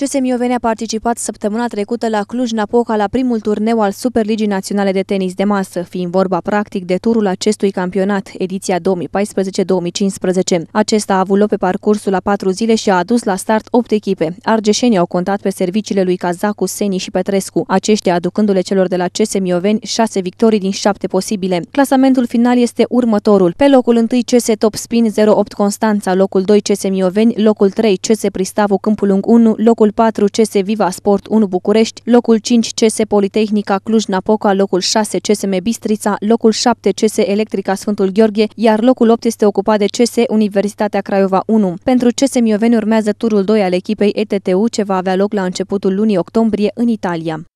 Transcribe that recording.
CSM Mioveni a participat săptămâna trecută la Cluj-Napoca la primul turneu al Superligii Naționale de Tenis de Masă, fiind vorba practic de turul acestui campionat, ediția 2014-2015. Acesta a avut loc pe parcursul la patru zile și a adus la start opt echipe. Argeșenii au contat pe serviciile lui Cazacu, Seni și Petrescu, aceștia aducându-le celor de la CSM Mioveni șase victorii din șapte posibile. Clasamentul final este următorul. Pe locul 1 CS Top Spin 08 Constanța, locul 2 CSM Mioveni, locul 3 CS Pristavu Câmpul Lung 1, locul locul 4 CS Viva Sport 1 București, locul 5 CS Politehnica Cluj-Napoca, locul 6 CSM Bistrița, locul 7 CS Electrica Sfântul Gheorghe, iar locul 8 este ocupat de CS Universitatea Craiova 1. Pentru CS Mioveni urmează turul 2 al echipei ETTU ce va avea loc la începutul lunii octombrie în Italia.